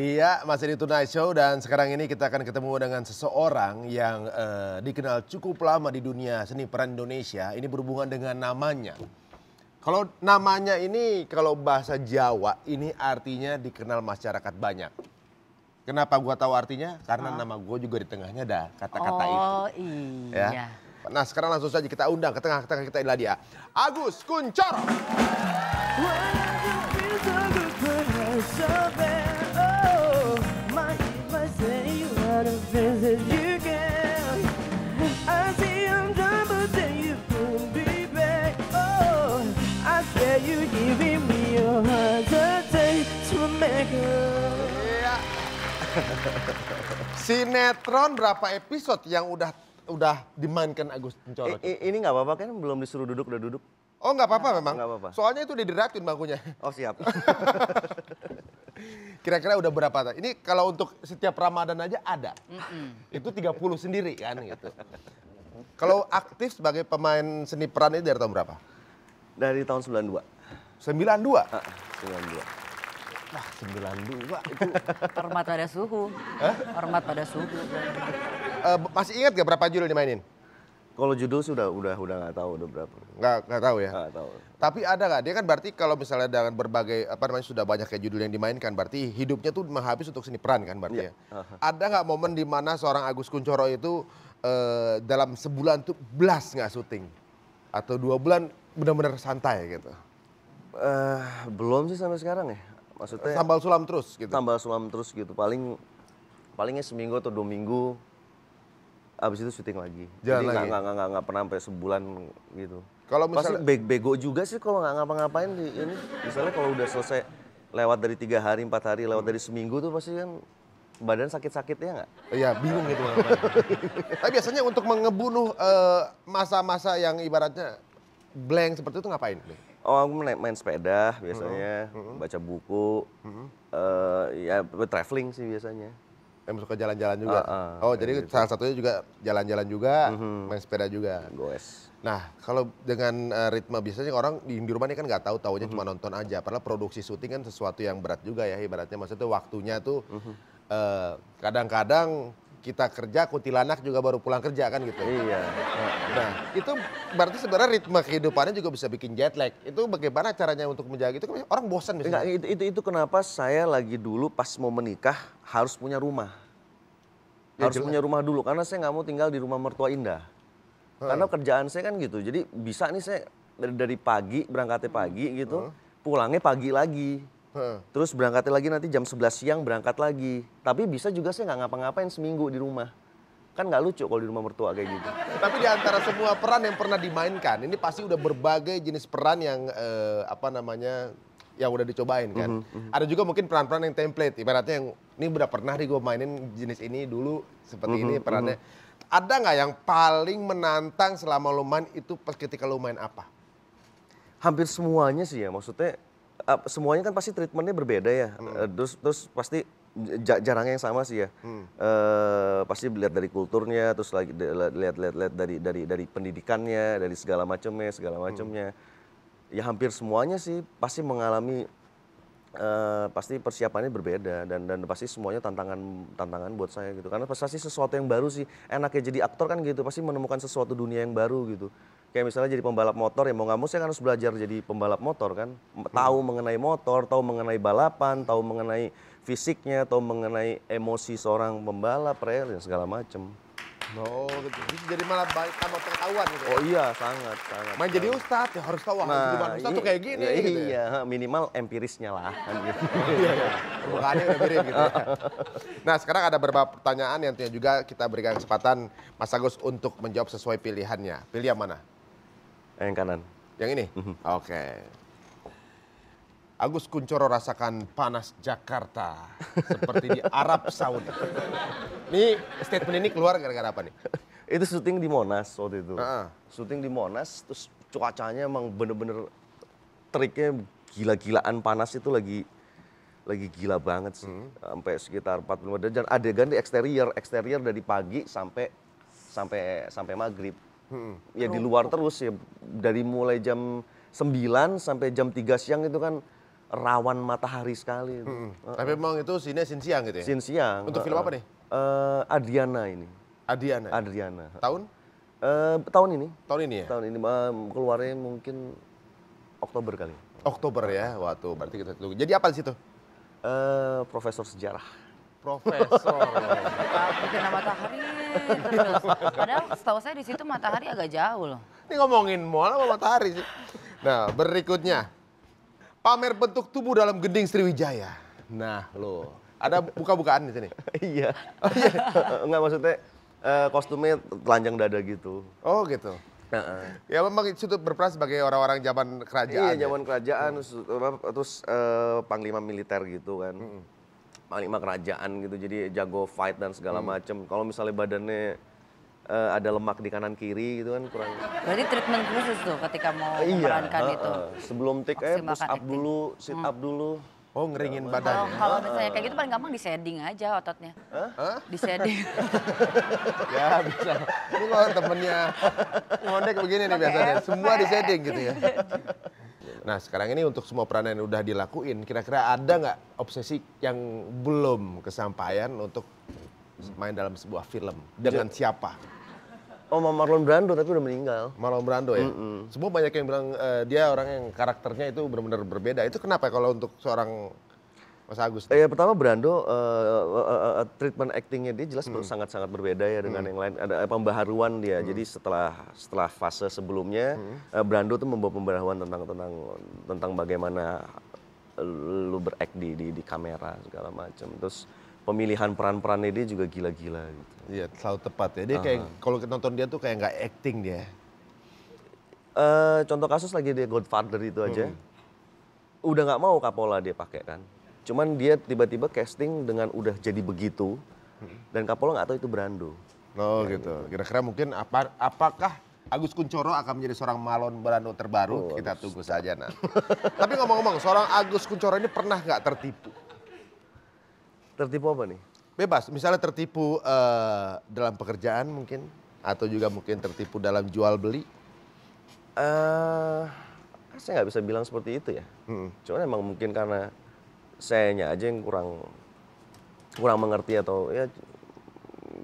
Iya, masih di Tonight Show dan sekarang ini kita akan ketemu dengan seseorang yang eh, dikenal cukup lama di dunia seni peran Indonesia. Ini berhubungan dengan namanya. Kalau namanya ini kalau bahasa Jawa ini artinya dikenal masyarakat banyak. Kenapa gua tahu artinya? Karena ah. nama gue juga di tengahnya ada kata-kata oh, itu. Oh ya. iya. Ya. Nah sekarang langsung saja kita undang ke tengah-tengah kita inilah dia. Agus Kuncoro. Sinetron berapa episode yang udah udah dimainkan Agus e, ini nggak apa-apa kan belum disuruh duduk udah duduk. Oh nggak apa-apa nah, memang. Gak apa-apa. Soalnya itu udah bangkunya. Oh siap. Kira-kira udah berapa? Ini kalau untuk setiap Ramadan aja ada. Mm-mm. Itu 30 sendiri kan gitu. kalau aktif sebagai pemain seni peran ini dari tahun berapa? Dari tahun 92. 92? Uh, 92. Wah, 92 itu. Hormat pada suhu. Hah? Hormat pada suhu. Uh, masih ingat gak berapa judul dimainin? Kalau judul sudah udah udah nggak tahu udah berapa. Nggak nggak tahu ya. Nggak tahu. Tapi ada nggak? Dia kan berarti kalau misalnya dengan berbagai apa namanya sudah banyak kayak judul yang dimainkan, berarti hidupnya tuh menghabis untuk seni peran kan berarti iya. ya. ya? Ada nggak momen di mana seorang Agus Kuncoro itu uh, dalam sebulan tuh belas nggak syuting atau dua bulan benar-benar santai gitu? Uh, belum sih sampai sekarang ya maksudnya sambal sulam terus gitu sambal sulam terus gitu paling palingnya seminggu atau dua minggu abis itu syuting lagi Jalan jadi nggak nggak nggak pernah sampai sebulan gitu kalau misalnya pasti be bego juga sih kalau nggak ngapa-ngapain di ini misalnya kalau udah selesai lewat dari tiga hari empat hari lewat dari seminggu tuh pasti kan badan sakit-sakit ya nggak? Iya bingung gitu. Tapi biasanya untuk mengebunuh eh, masa-masa uh, yang ibaratnya blank seperti itu ngapain? oh aku main, main sepeda biasanya, mm-hmm. baca buku, mm-hmm. uh, ya traveling sih biasanya. Emang suka jalan-jalan juga. Uh, uh, oh jadi gitu. salah satunya juga jalan-jalan juga, mm-hmm. main sepeda juga. Goes. Nah kalau dengan uh, ritme biasanya orang di, di rumah ini kan nggak tahu, tahunya mm-hmm. cuma nonton aja. Padahal produksi syuting kan sesuatu yang berat juga ya ibaratnya. Maksudnya waktunya tuh mm-hmm. Eh, kadang-kadang kita kerja, kuntilanak juga baru pulang kerja kan gitu. Iya. Nah, itu berarti sebenarnya ritme kehidupannya juga bisa bikin jet lag. Itu bagaimana caranya untuk menjaga itu? Kan orang bosan misalnya. Enggak, itu, itu, itu kenapa saya lagi dulu pas mau menikah harus punya rumah. Ya, harus jelas. punya rumah dulu karena saya nggak mau tinggal di rumah mertua Indah. Hmm. Karena kerjaan saya kan gitu. Jadi bisa nih saya dari, dari pagi berangkatnya pagi gitu, hmm. pulangnya pagi lagi Hmm. Terus berangkatnya lagi nanti jam 11 siang berangkat lagi. Tapi bisa juga saya nggak ngapa-ngapain seminggu di rumah. Kan nggak lucu kalau di rumah mertua kayak gitu. Tapi di antara semua peran yang pernah dimainkan, ini pasti udah berbagai jenis peran yang eh, apa namanya yang udah dicobain kan. Mm -hmm. Ada juga mungkin peran-peran yang template. Ibaratnya yang ini udah pernah nih gue mainin jenis ini dulu seperti mm -hmm. ini mhm, perannya. Mm -hmm. Ada nggak yang paling menantang selama lo main itu pas ketika lo main apa? Hampir semuanya sih ya. Maksudnya semuanya kan pasti treatmentnya berbeda ya. Hmm. Uh, terus terus pasti jarangnya yang sama sih ya. Hmm. Uh, pasti lihat dari kulturnya, terus lagi lihat lihat lihat dari dari dari pendidikannya, dari segala macamnya, segala hmm. macamnya. Hmm. Ya hampir semuanya sih pasti mengalami Uh, pasti persiapannya berbeda dan dan pasti semuanya tantangan tantangan buat saya gitu karena pasti sesuatu yang baru sih enaknya jadi aktor kan gitu pasti menemukan sesuatu dunia yang baru gitu kayak misalnya jadi pembalap motor ya mau nggak mau saya harus belajar jadi pembalap motor kan hmm. tahu hmm. mengenai motor tahu mengenai balapan tahu mengenai fisiknya tahu mengenai emosi seorang pembalap rel dan ya segala macam Oh, gitu. jadi malah balik sama pengetahuan gitu. Ya? Oh iya, sangat, sangat. Main jadi ustadz ya harus tahu nah, harus gimana ustadz tuh iya, kayak gini. Iya, gitu Ya. Iya, minimal empirisnya lah. Kan gitu. Oh, iya, iya. Bukannya gitu. Ya. Nah, sekarang ada beberapa pertanyaan yang juga kita berikan kesempatan Mas Agus untuk menjawab sesuai pilihannya. Pilih yang mana? Yang kanan. Yang ini? Mhm. Oke. Okay. Agus Kuncoro rasakan panas Jakarta seperti di Arab Saudi. Ini statement ini keluar gara-gara apa nih? Itu syuting di Monas waktu itu. Uh-uh. Syuting di Monas terus cuacanya emang bener-bener triknya gila-gilaan panas itu lagi lagi gila banget sih. Uh-huh. Sampai sekitar 45 derajat. Adegan di eksterior, eksterior dari pagi sampai sampai sampai maghrib. Uh-huh. Ya di luar terus ya dari mulai jam 9 sampai jam 3 siang itu kan rawan matahari sekali. -hmm. uh, Tapi memang itu sini sin siang gitu ya? Sin siang. Untuk uh, film apa nih? Uh, eh, Adiana ini. Adriana. Ya? Adriana. Tahun? Uh, tahun ini. Tahun ini ya? Tahun ini. Uh, keluarnya mungkin Oktober kali. Ya. Oktober ya? Waktu. berarti kita tunggu. Jadi apa di situ? Uh, Profesor Sejarah. Profesor. Bikin matahari. Padahal setahu saya di situ matahari agak jauh loh. Ini ngomongin mall apa matahari sih? Nah, berikutnya pamer bentuk tubuh dalam Gending Sriwijaya. Nah, lo ada buka-bukaan di sini. iya. Oh, iya. Enggak maksudnya uh, kostumnya telanjang dada gitu. Oh, gitu. Uh-uh. Ya memang itu berperan sebagai orang-orang zaman kerajaan. Iya, ya. zaman ya? kerajaan hmm. terus, uh, panglima militer gitu kan. Hmm. Panglima kerajaan gitu. Jadi jago fight dan segala hmm. macam. Kalau misalnya badannya uh, ada lemak di kanan kiri gitu kan kurang. Berarti treatment khusus tuh ketika mau iya, memerankan uh, itu. Sebelum take eh, push up acting. dulu, sit hmm. up dulu. Oh ngeringin oh, badan. Kalau, ya? kalau misalnya kayak gitu paling gampang di shading aja ototnya. Hah? Di shading. ya bisa. Ini loh temennya ngondek begini nih biasanya. Semua di shading gitu ya. Nah sekarang ini untuk semua peran yang udah dilakuin, kira-kira ada nggak obsesi yang belum kesampaian untuk main dalam sebuah film? Dengan siapa? Oh, Marlon Brando tapi udah meninggal. Marlon Brando ya. Mm -hmm. Semua banyak yang bilang uh, dia orang yang karakternya itu benar-benar berbeda. Itu kenapa ya kalau untuk seorang Mas Agus? Eh, ya, eh, eh, pertama Brando uh, uh, eh, uh, treatment actingnya dia jelas hmm. sangat-sangat berbeda ya dengan mm. yang lain. Ada pembaharuan dia. Mm. Jadi setelah setelah fase sebelumnya mm. uh, Brando tuh membawa pembaharuan tentang tentang tentang bagaimana lu beract di di, di kamera segala macam. Terus pemilihan peran-peran dia juga gila-gila gitu. Iya, selalu tepat ya. Dia uh-huh. kayak kalau kita nonton dia tuh kayak nggak acting dia. Uh, contoh kasus lagi dia Godfather itu aja. Hmm. Udah nggak mau Kapola dia pakai kan. Cuman dia tiba-tiba casting dengan udah jadi begitu hmm. dan Kapola nggak tahu itu Brando. Oh nah, gitu. gitu. Kira-kira mungkin apa apakah Agus Kuncoro akan menjadi seorang malon Brando terbaru? Oh, kita tunggu saja nah. Tapi ngomong-ngomong, seorang Agus Kuncoro ini pernah nggak tertipu? Tertipu apa nih? Bebas, misalnya tertipu uh, dalam pekerjaan mungkin atau juga mungkin tertipu dalam jual beli. Uh, saya nggak bisa bilang seperti itu ya. Hmm. Cuman emang mungkin karena saya aja yang kurang kurang mengerti atau ya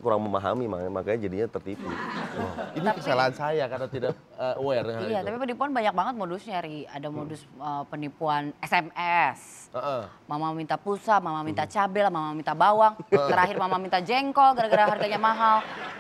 kurang memahami makanya jadinya tertipu. Wow. Ini tapi, kesalahan saya karena tidak uh, aware. Iya, itu. tapi penipuan banyak banget modusnya, Ri. Ada hmm. modus hmm. uh, penipuan SMS. Uh -uh. Mama minta pulsa, mama minta uh cabai, mama minta bawang. Uh -uh. Terakhir mama minta jengkol gara-gara harganya mahal.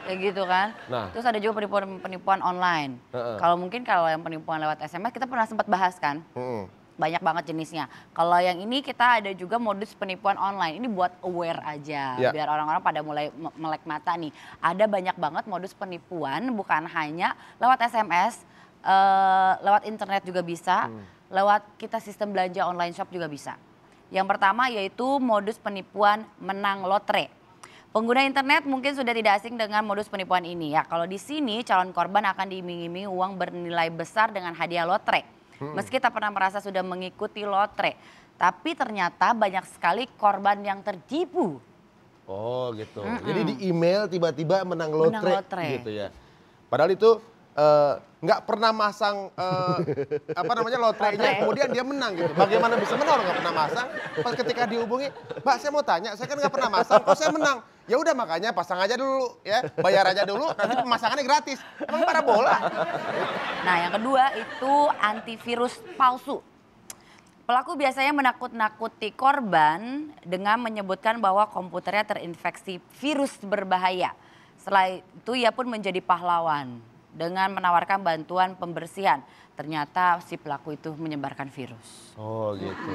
Kayak gitu kan. Nah. Terus ada juga penipuan-penipuan online. Uh -uh. Kalau mungkin kalau yang penipuan lewat SMS kita pernah sempat bahas kan. Uh -uh banyak banget jenisnya. Kalau yang ini kita ada juga modus penipuan online. Ini buat aware aja yeah. biar orang-orang pada mulai melek mata nih. Ada banyak banget modus penipuan bukan hanya lewat SMS, uh, eh, lewat internet juga bisa, hmm. lewat kita sistem belanja online shop juga bisa. Yang pertama yaitu modus penipuan menang lotre. Pengguna internet mungkin sudah tidak asing dengan modus penipuan ini ya. Kalau di sini calon korban akan diiming-imingi uang bernilai besar dengan hadiah lotre. Hmm. Meski tak pernah merasa sudah mengikuti lotre, tapi ternyata banyak sekali korban yang tertipu. Oh gitu. Mm -mm. Jadi di email tiba-tiba menang lotre, gitu ya. Padahal itu eh, nggak uh, pernah masang uh, apa namanya lotrenya kemudian dia menang gitu bagaimana bisa menang nggak pernah masang pas ketika dihubungi Pak saya mau tanya saya kan nggak pernah masang kok saya menang Ya udah makanya pasang aja dulu ya, bayar aja dulu, nanti pemasangannya gratis. Emang bola. Nah yang kedua itu antivirus palsu. Pelaku biasanya menakut-nakuti korban dengan menyebutkan bahwa komputernya terinfeksi virus berbahaya. Setelah itu ia pun menjadi pahlawan dengan menawarkan bantuan pembersihan. Ternyata si pelaku itu menyebarkan virus. Oh gitu.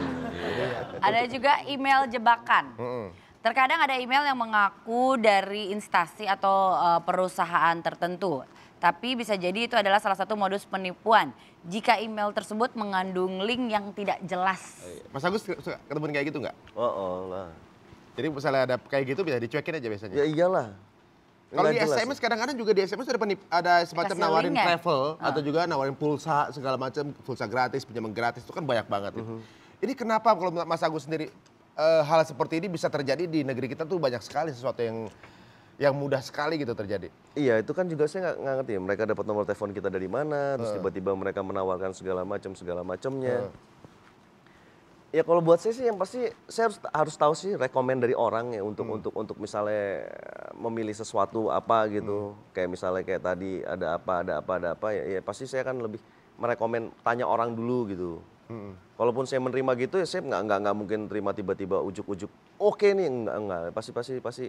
Ada juga email jebakan. Terkadang ada email yang mengaku dari instansi atau uh, perusahaan tertentu. Tapi bisa jadi itu adalah salah satu modus penipuan jika email tersebut mengandung link yang tidak jelas. Oh, iya. Mas Agus suka ketemu kayak gitu nggak? Oh, oh lah. Jadi misalnya ada kayak gitu bisa dicuekin aja biasanya. Ya iyalah. Kalau di SMS kadang-kadang juga di SMS ada penip, ada semacam Kasih nawarin link, ya? travel Uh. atau juga nawarin pulsa segala macam, pulsa gratis, pinjaman gratis itu kan banyak banget. Uh mhm. -huh. Ini kenapa kalau Mas Agus sendiri uh, hal seperti ini bisa terjadi di negeri kita tuh banyak sekali sesuatu yang yang mudah sekali gitu terjadi. Iya, itu kan juga saya nggak ngerti. Ya, mereka dapat nomor telepon kita dari mana, terus eh. tiba-tiba mereka menawarkan segala macam segala macamnya. Uh. Eh. Ya kalau buat saya sih yang pasti saya harus harus tahu sih rekomend dari orang ya untuk hmm. untuk untuk misalnya memilih sesuatu apa gitu. Hmm. Kayak misalnya kayak tadi ada apa ada apa ada apa ya, ya pasti saya akan lebih merekomend tanya orang dulu gitu. Hmm. Walaupun saya menerima gitu ya saya nggak nggak nggak mungkin terima tiba-tiba ujuk-ujuk. Oke nih nggak nggak pasti pasti pasti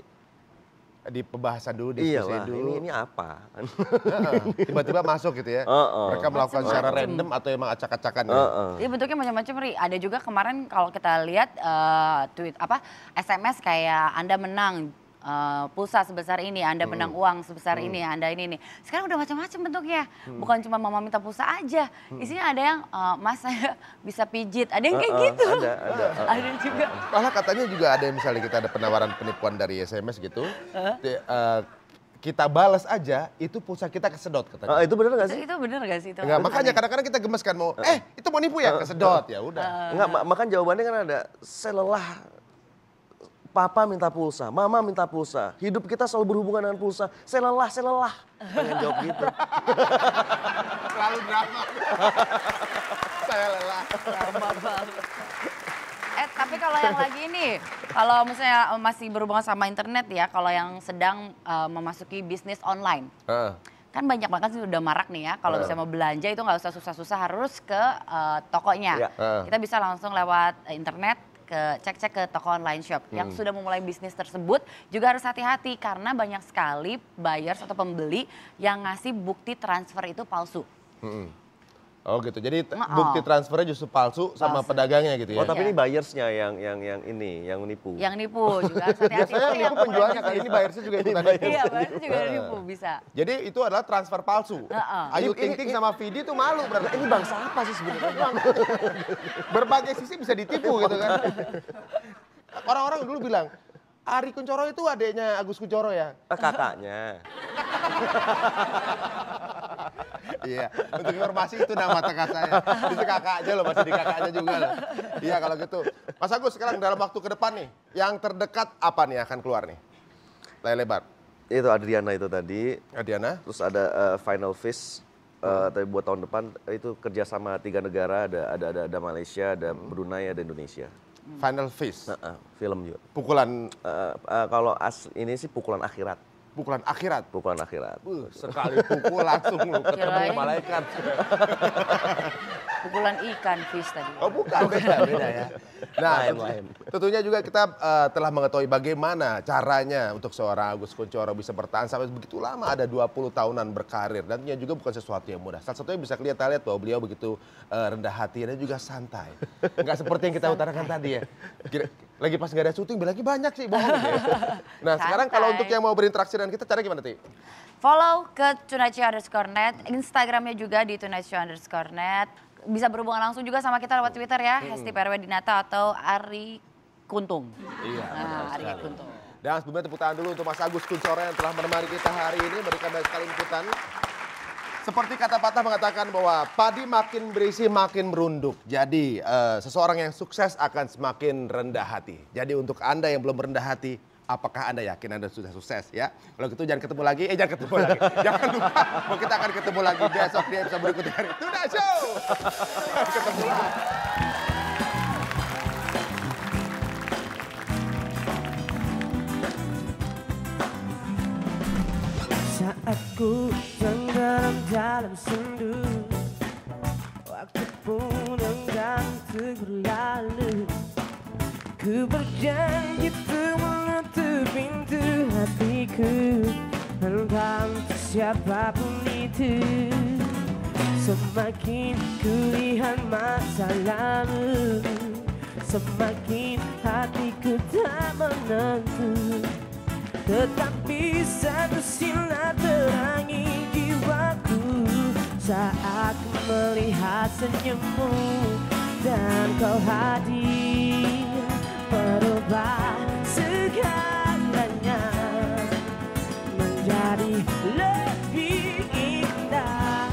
di pembahasan dulu, di Iyalah, dulu. Ini, ini apa? Tiba-tiba masuk gitu ya. Uh -uh. Mereka melakukan secara random atau emang acak-acakan uh -uh. ya? Iya bentuknya macam-macam Ri. Ada juga kemarin kalau kita lihat uh, tweet apa SMS kayak Anda menang uh, pulsa sebesar ini, Anda menang hmm. menang uang sebesar hmm. ini, Anda ini nih. Sekarang udah macam-macam bentuknya. Hmm. Bukan cuma mama minta pulsa aja. Hmm. Isinya ada yang uh, Mas saya bisa pijit, ada yang kayak uh, gitu. Ada, ada. Uh, ada juga. Malah katanya juga ada yang misalnya kita ada penawaran penipuan dari SMS gitu. Uh. Di, uh, kita balas aja, itu pulsa kita kesedot katanya. Uh, itu bener gak sih? Itu, itu benar gak sih? Itu Enggak, makanya kadang-kadang kita gemes kan mau, eh itu mau nipu ya, kesedot ya udah. Uh, Enggak, makanya makan jawabannya kan ada, saya lelah Papa minta pulsa, mama minta pulsa. Hidup kita selalu berhubungan dengan pulsa. Saya lelah, saya lelah. Pengen jawab gitu. Selalu drama. saya lelah. Drama banget. Eh tapi kalau yang lagi ini, kalau misalnya masih berhubungan sama internet ya, kalau yang sedang uh, memasuki bisnis online. Uh. Kan banyak banget sih udah marak nih ya, kalau uh. mau belanja itu nggak usah susah-susah harus ke uh, tokonya. Yeah. Iya. Uh. Kita bisa langsung lewat internet, ke cek-cek ke toko online shop hmm. yang sudah memulai bisnis tersebut juga harus hati-hati karena banyak sekali buyers atau pembeli yang ngasih bukti transfer itu palsu. Hmm. Oh gitu. Jadi Maaf. bukti transfernya justru palsu, palsu. sama pedagangnya gitu ya. Oh, tapi ya. ini buyersnya yang yang yang ini, yang nipu. Yang nipu juga hati-hati. nipu penjualnya kali ini gitu. buyersnya juga itu nipu. Iya, buyers juga nipu bisa. Jadi itu adalah transfer palsu. Uh-uh. Ayu Ting Ting sama Vidi tuh malu berarti ini bangsa apa sih sebenarnya? Berbagai sisi bisa ditipu gitu kan. Orang-orang dulu bilang, Ari Kuncoro itu adiknya Agus Kuncoro ya? Eh, kakaknya. Iya. Untuk informasi itu nama tengah saya. Itu aja loh, masih di kakaknya juga loh. Iya kalau gitu. Mas Agus sekarang dalam waktu ke depan nih, yang terdekat apa nih akan keluar nih? Layar lebar. Itu Adriana itu tadi. Adriana. Terus ada uh, Final Fish. Uh, tapi buat tahun depan itu kerjasama tiga negara ada ada ada, ada Malaysia, ada Brunei, ada Indonesia. Final Fish. Uh, uh, film juga. Pukulan. Uh, uh, kalau as ini sih pukulan akhirat. Pukulan akhirat. Pukulan akhirat. Uh, sekali pukul langsung lu ketemu Kirain. malaikat. Pukulan ikan fish tadi. Oh bukan, beda, beda ya. Nah, lain, lain. tentunya juga kita uh, telah mengetahui bagaimana caranya untuk seorang Agus Kuncoro bisa bertahan sampai begitu lama ada 20 tahunan berkarir. Dan tentunya juga bukan sesuatu yang mudah. Salah satunya bisa kelihatan lihat bahwa beliau begitu uh, rendah hati dan juga santai. Enggak seperti yang kita utarakan tadi ya. Kira lagi pas gak ada syuting lagi banyak sih bohong. Ya. Nah Santai. sekarang kalau untuk yang mau berinteraksi dengan kita cara gimana Ti? Follow ke tunaci underscore net, Instagramnya juga di tunaci underscore net. Bisa berhubungan langsung juga sama kita lewat Twitter ya, hmm. hashtag Dinata atau Ari Kuntung. Iya, nah, Ari Kuntung. Dan sebelumnya tepuk tangan dulu untuk Mas Agus Kuncoro yang telah menemani kita hari ini, berikan banyak sekali inputan. Seperti kata patah mengatakan bahwa padi makin berisi makin merunduk. Jadi uh, seseorang yang sukses akan semakin rendah hati. Jadi untuk Anda yang belum rendah hati, apakah Anda yakin Anda sudah sukses ya? Kalau gitu jangan ketemu lagi, eh jangan ketemu lagi. jangan lupa bahwa kita akan ketemu lagi besok di episode berikutnya. Tuna Show! ketemu lagi. aku tenggelam dalam sendu Waktu pun enggan terlalu Ku berjanji tuh menutup pintu hatiku Entah untuk siapapun itu Semakin kulihat masa lalu Semakin hatiku tak menentu Tetapi satu siang senyummu dan kau hadir berubah segalanya menjadi lebih indah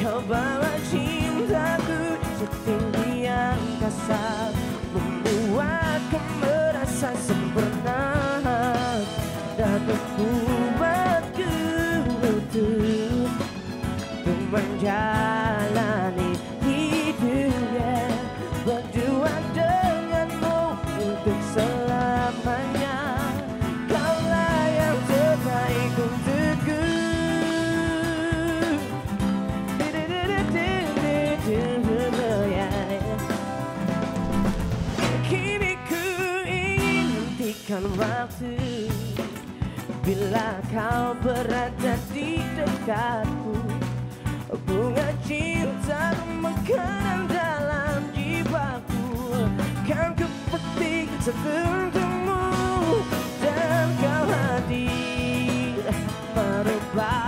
kau bawa cintaku setinggi angkasa membuatku merasa sempurna dan membuatku utuh untuk menjadi Bila kau berada di dekatku Bunga cinta mengkenang dalam jiwaku Kan ku petik Dan kau hadir merubah